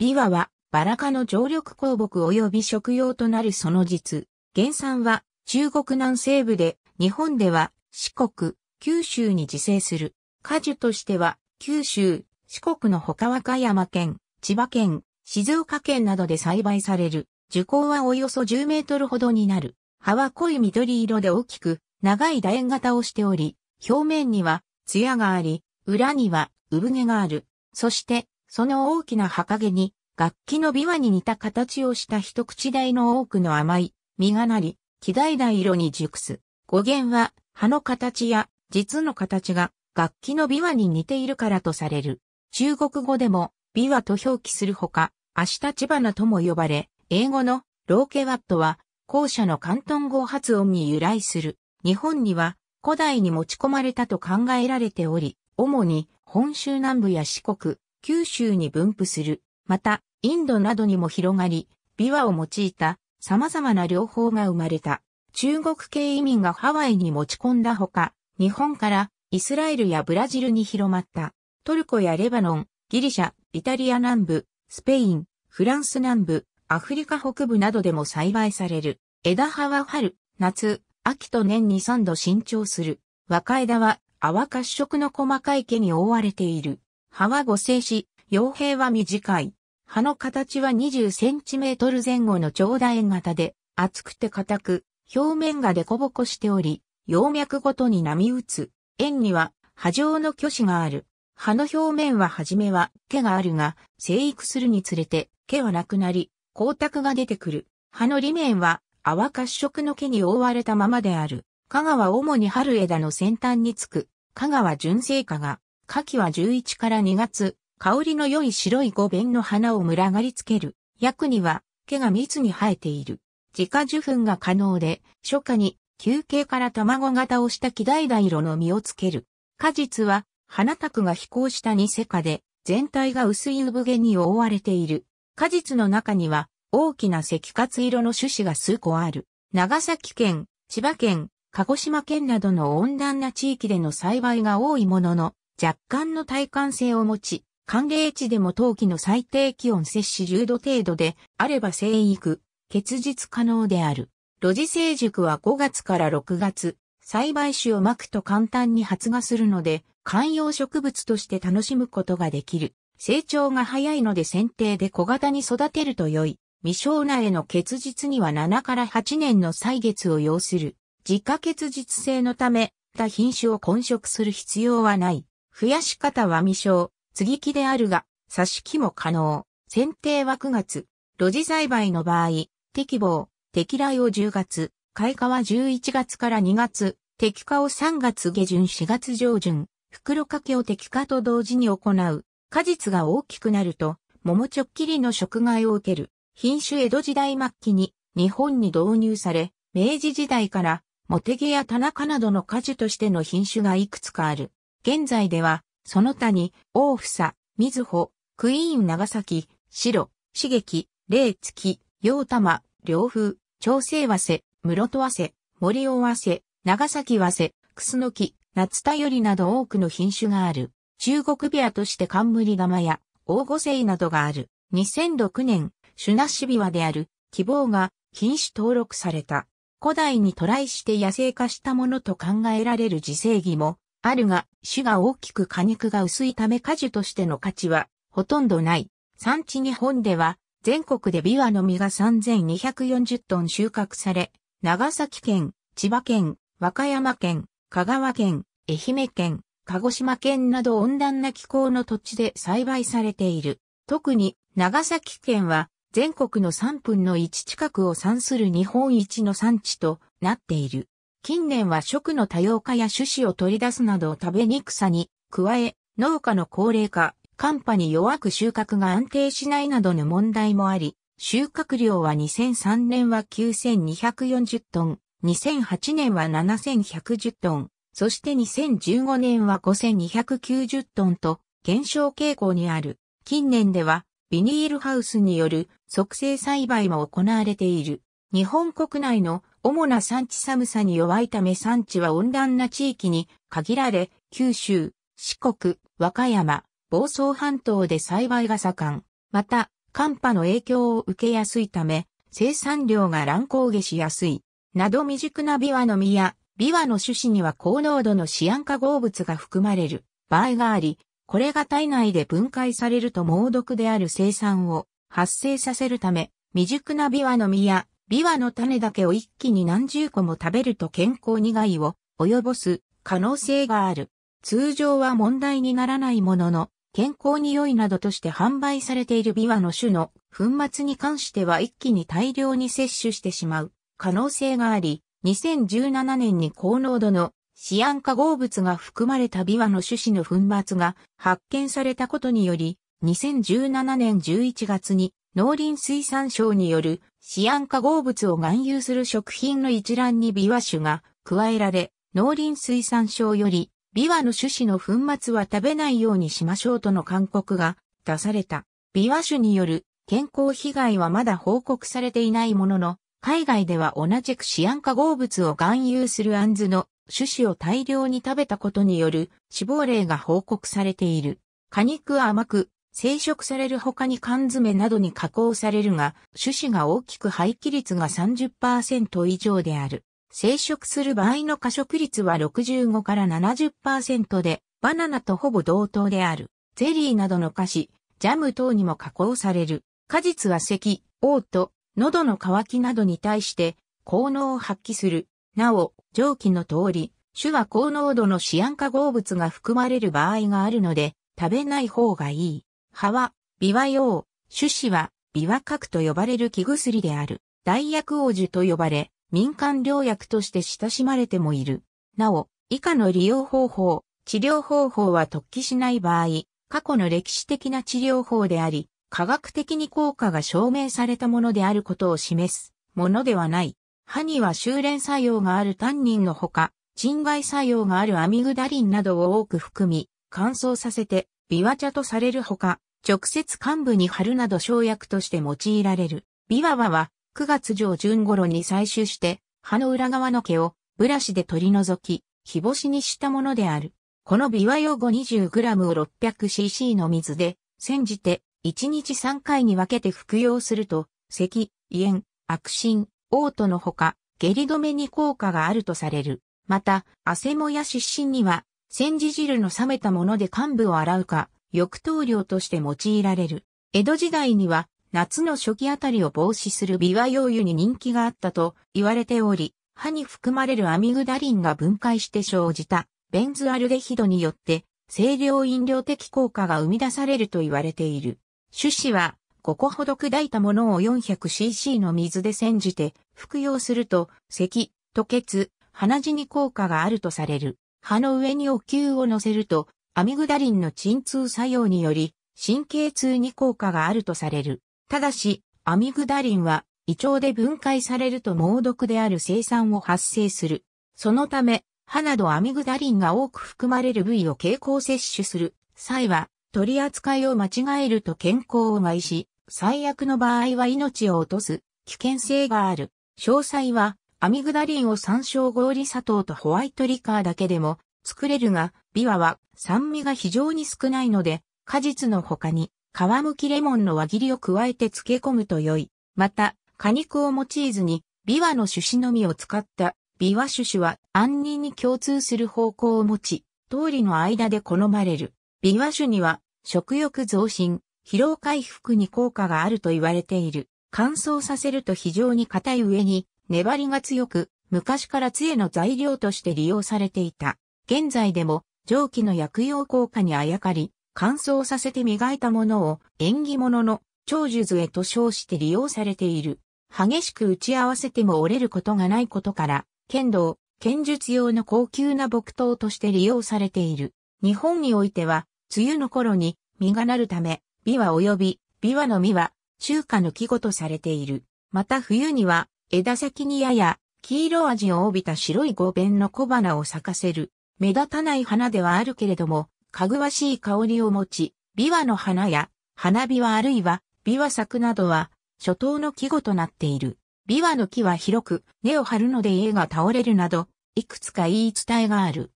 ビワはバラ科の常緑鉱木及び食用となるその実。原産は中国南西部で、日本では四国、九州に自生する。果樹としては九州、四国の他和歌山県、千葉県、静岡県などで栽培される。樹高はおよそ10メートルほどになる。葉は濃い緑色で大きく、長い楕円型をしており、表面には艶があり、裏には産毛がある。そして、その大きな葉陰に、楽器の琵琶に似た形をした一口大の多くの甘い、実がなり、木代々色に熟す。語源は、葉の形や、実の形が、楽器の琵琶に似ているからとされる。中国語でも、琵琶と表記するほか、足立花とも呼ばれ、英語のローケワットは、後者の関東語発音に由来する。日本には古代に持ち込まれたと考えられており、主に本州南部や四国、九州に分布する。また、インドなどにも広がり、琵琶を用いた様々な療法が生まれた。中国系移民がハワイに持ち込んだほか、日本からイスラエルやブラジルに広まった。トルコやレバノン、ギリシャ、イタリア南部、スペイン、フランス南部、アフリカ北部などでも栽培される。枝葉は春、夏、秋と年に3度新調する。若枝は泡褐色の細かい毛に覆われている。葉は五星し、傭兵は短い。葉の形は20センチメートル前後の長楕円型で、厚くて硬く、表面がデコボコしており、葉脈ごとに波打つ。円には、波状の巨子がある。葉の表面は初めは毛があるが、生育するにつれて毛はなくなり、光沢が出てくる。葉の裏面は泡褐色の毛に覆われたままである。香川主に春枝の先端につく。香川純正花が、夏季は11から2月、香りの良い白い五弁の花を群がりつける。薬には、毛が密に生えている。自家受粉が可能で、初夏に休憩から卵型をした木代々色の実をつける。果実は、花卓が飛行したニセ科で、全体が薄い産毛に覆われている。果実の中には、大きな赤活色の種子が数個ある。長崎県、千葉県、鹿児島県などの温暖な地域での栽培が多いものの、若干の耐寒性を持ち、寒冷地でも冬季の最低気温摂氏10度程度であれば生育、結実可能である。露地成熟は5月から6月、栽培種をまくと簡単に発芽するので、観葉植物として楽しむことができる。成長が早いので剪定で小型に育てると良い。未生苗の結実には7から8年の歳月を要する。自家結実性のため、他品種を混色する必要はない。増やし方は未生、継ぎ木であるが、挿し木も可能。剪定は9月、露地栽培の場合、適房、適来を10月、開花は11月から2月、適化を3月下旬4月上旬、袋掛けを適化と同時に行う。果実が大きくなると、桃ちょっきりの食害を受ける。品種江戸時代末期に日本に導入され、明治時代から、モテゲや田中などの果樹としての品種がいくつかある。現在では、その他に、大房、水穂、クイーン長崎、白、刺激、霊月、陽玉、両風、調整和瀬、室戸和瀬、森尾和瀬、長崎和瀬、楠木、夏田よりなど多くの品種がある。中国ビアとして冠釜や、大五星などがある。2006年、シュナシビワである、希望が品種登録された。古代に渡来して野生化したものと考えられる自生儀もあるが、種が大きく果肉が薄いため果樹としての価値はほとんどない。産地日本では、全国でビワの実が3240トン収穫され、長崎県、千葉県、和歌山県、香川県、愛媛県、鹿児島県など温暖な気候の土地で栽培されている。特に長崎県は全国の3分の1近くを産する日本一の産地となっている。近年は食の多様化や種子を取り出すなど食べにくさに、加え、農家の高齢化、寒波に弱く収穫が安定しないなどの問題もあり、収穫量は2003年は9240トン、2008年は7110トン、そして2015年は5290トンと減少傾向にある。近年ではビニールハウスによる促成栽培も行われている。日本国内の主な産地寒さに弱いため産地は温暖な地域に限られ、九州、四国、和歌山、房総半島で栽培が盛ん。また、寒波の影響を受けやすいため、生産量が乱高下しやすい。など未熟なビワの実や、ビワの種子には高濃度のシアン化合物が含まれる場合があり、これが体内で分解されると猛毒である生産を発生させるため、未熟なビワの実やビワの種だけを一気に何十個も食べると健康に害を及ぼす可能性がある。通常は問題にならないものの、健康に良いなどとして販売されているビワの種の粉末に関しては一気に大量に摂取してしまう可能性があり、2017年に高濃度のシアン化合物が含まれたビワの種子の粉末が発見されたことにより、2017年11月に農林水産省によるシアン化合物を含有する食品の一覧にビワ種が加えられ、農林水産省よりビワの種子の粉末は食べないようにしましょうとの勧告が出された。ビワ種による健康被害はまだ報告されていないものの、海外では同じくシアン化合物を含有するアンズの種子を大量に食べたことによる死亡例が報告されている。果肉甘く生殖される他に缶詰などに加工されるが、種子が大きく廃棄率が30%以上である。生殖する場合の過食率は65から70%で、バナナとほぼ同等である。ゼリーなどの菓子、ジャム等にも加工される。果実は咳、嘔吐、喉の渇きなどに対して効能を発揮する。なお、上記の通り、種は高濃度のシアン化合物が含まれる場合があるので、食べない方がいい。葉は、美和用、種子は、美和核と呼ばれる木薬である。大薬王樹と呼ばれ、民間療薬として親しまれてもいる。なお、以下の利用方法、治療方法は突起しない場合、過去の歴史的な治療法であり、科学的に効果が証明されたものであることを示すものではない。歯には修練作用があるタンニンのほか、鎮外作用があるアミグダリンなどを多く含み、乾燥させてビワ茶とされるほか、直接幹部に貼るなど生薬として用いられる。ビワワは9月上旬頃に採取して、葉の裏側の毛をブラシで取り除き、日干しにしたものである。このビワ用後 20g を 600cc の水で煎じて1日3回に分けて服用すると、咳、胃炎、悪心、嘔吐のほか、下痢止めに効果があるとされる。また、汗もや湿疹には煎じ汁の冷めたもので幹部を洗うか、浴頭料として用いられる。江戸時代には、夏の初期あたりを防止する美和用油に人気があったと言われており、歯に含まれるアミグダリンが分解して生じたベンズアルデヒドによって清涼飲料的効果が生み出されると言われている。種子は5個ほど砕いたものを 400cc の水で煎じて服用すると咳、吐血、鼻血に効果があるとされる。歯の上にお灸を乗せると、アミグダリンの鎮痛作用により、神経痛に効果があるとされる。ただし、アミグダリンは、胃腸で分解されると猛毒である生産を発生する。そのため、歯などアミグダリンが多く含まれる部位を経口摂取する際は、取り扱いを間違えると健康を害し、最悪の場合は命を落とす危険性がある。詳細はアミグダリンを参照合理砂糖とホワイトリカーだけでも作れるが、ビワは酸味が非常に少ないので、果実の他に皮むきレモンの輪切りを加えて漬け込むと良い。また、果肉を用いずに、ビワの種子のみを使ったビワ種子は杏仁に共通する方向を持ち、通りの間で好まれる。ビワ種には食欲増進、疲労回復に効果があると言われている。乾燥させると非常に硬い上に粘りが強く、昔から杖の材料として利用されていた。現在でも、蒸気の薬用効果にあやかり、乾燥させて磨いたものを縁起物の長寿杖と称して利用されている。激しく打ち合わせても折れることがないことから、剣道、剣術用の高級な木刀として利用されている。日本においては、梅雨の頃に実がなるため、美琶及び琵琶の実は中華の季語とされている。また冬には枝先にやや黄色味を帯びた白い五弁の小花を咲かせる。目立たない花ではあるけれども、かぐわしい香りを持ち、琵琶の花や花びわあるいは琵琶くなどは初等の季語となっている。琵琶の木は広く根を張るので家が倒れるなど、いくつか言い伝えがある。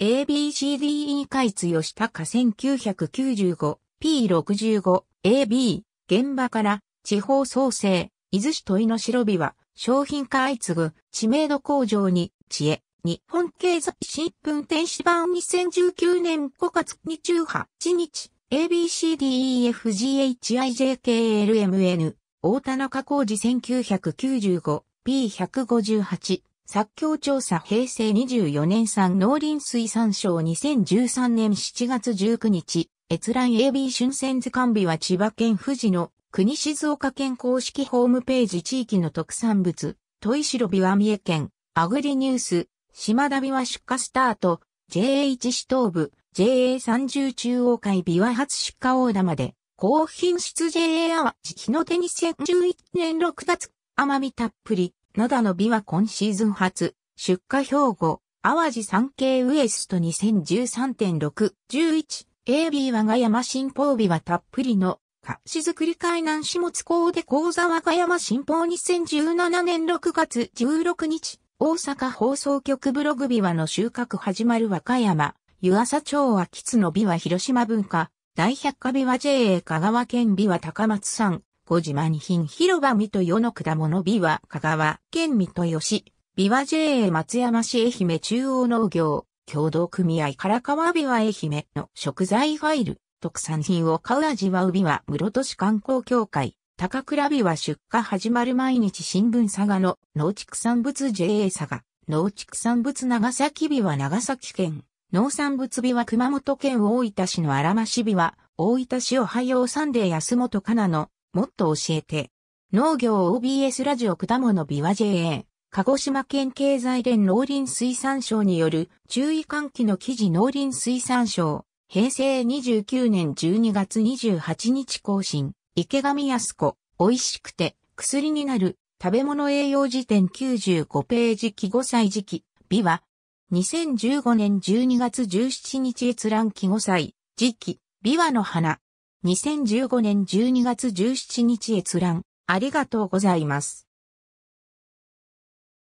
ABCDE 開通吉高 1995P65AB 現場から地方創生伊豆市問の白琵琶商品化相次ぐ知名度向上に、知恵、日本経済新聞電子版2019年5月28日、ABCDEFGHIJKLMN、大田中工事 1995P158、作協調査平成24年産農林水産省2013年7月19日、閲覧 AB 春戦図完備は千葉県富士の国静岡県公式ホームページ地域の特産物、イシロビは三重県、アグリニュース、島田美は出荷スタート、j 1市東部、JA30 中央海美は初出荷大玉で、高品質 JA ワジ日の手2011年6月、甘みたっぷり、野田の美は今シーズン初、出荷兵庫、淡路産経ウエスト2013.6、11、AB 我が山新宝ビはたっぷりの菓子作り海南市物港で講座和歌山新報2017年6月16日、大阪放送局ブログビワの収穫始まる和歌山、湯浅町はキツのビワ広島文化、大百科ビワ JA 香川県ビワ高松産、小島に品広場水戸世の果物ビワ香川県水戸吉、ビワ JA 松山市愛媛中央農業、共同組合唐川ビワ愛媛の食材ファイル。特産品を買う味は海は室戸市観光協会。高倉日は出荷始まる毎日新聞佐賀の農畜産物 JA 佐賀。農畜産物長崎日は長崎県。農産物日は熊本県大分市の荒まし日は大分市おはようサンデー安本かなのもっと教えて。農業 OBS ラジオ果物日は JA。鹿児島県経済連農林水産省による注意喚起の記事農林水産省。平成29年12月28日更新、池上康子、美味しくて、薬になる、食べ物栄養辞典95ページ記5歳時期、美は、2015年12月17日閲覧記5歳、時期、美和の花。2015年12月17日閲覧、ありがとうございます。